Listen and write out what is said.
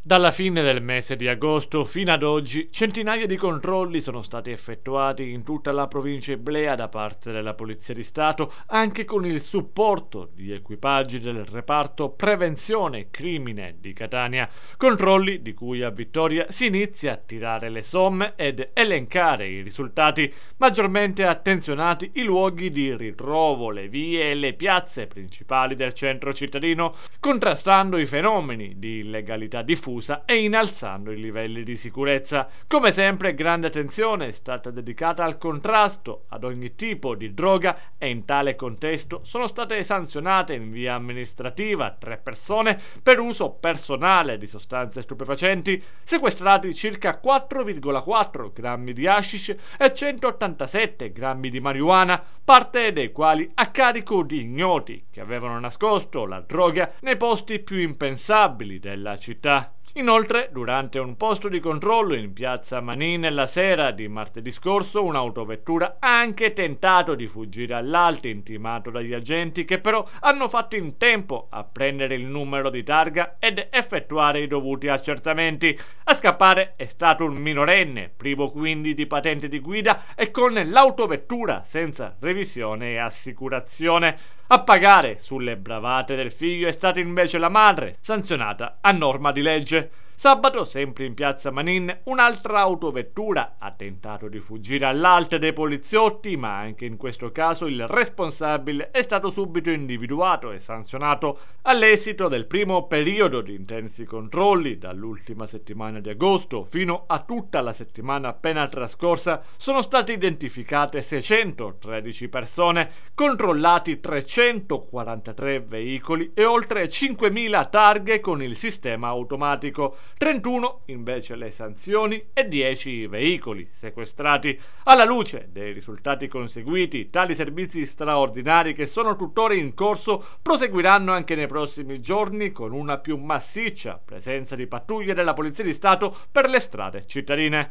Dalla fine del mese di agosto fino ad oggi centinaia di controlli sono stati effettuati in tutta la provincia Iblea da parte della Polizia di Stato, anche con il supporto di equipaggi del reparto Prevenzione Crimine di Catania, controlli di cui a Vittoria si inizia a tirare le somme ed elencare i risultati, maggiormente attenzionati i luoghi di ritrovo, le vie e le piazze principali del centro cittadino, contrastando i fenomeni di illegalità diffusa diffusa e innalzando i livelli di sicurezza. Come sempre grande attenzione è stata dedicata al contrasto ad ogni tipo di droga e in tale contesto sono state sanzionate in via amministrativa tre persone per uso personale di sostanze stupefacenti, sequestrati circa 4,4 grammi di hashish e 187 grammi di marijuana, parte dei quali a carico di ignoti che avevano nascosto la droga nei posti più impensabili della città. Inoltre, durante un posto di controllo in piazza Manì nella sera di martedì scorso, un'autovettura ha anche tentato di fuggire all'alto, intimato dagli agenti che però hanno fatto in tempo a prendere il numero di targa ed effettuare i dovuti accertamenti. A scappare è stato un minorenne, privo quindi di patente di guida e con l'autovettura senza revisione e assicurazione. A pagare sulle bravate del figlio è stata invece la madre, sanzionata a norma di legge. Sabato, sempre in piazza Manin, un'altra autovettura ha tentato di fuggire all'alta dei poliziotti, ma anche in questo caso il responsabile è stato subito individuato e sanzionato all'esito del primo periodo di intensi controlli dall'ultima settimana di agosto fino a tutta la settimana appena trascorsa sono state identificate 613 persone, controllati 343 veicoli e oltre 5.000 targhe con il sistema automatico. 31 invece le sanzioni e 10 i veicoli sequestrati. Alla luce dei risultati conseguiti, tali servizi straordinari che sono tuttora in corso proseguiranno anche nei prossimi giorni con una più massiccia presenza di pattuglie della Polizia di Stato per le strade cittadine.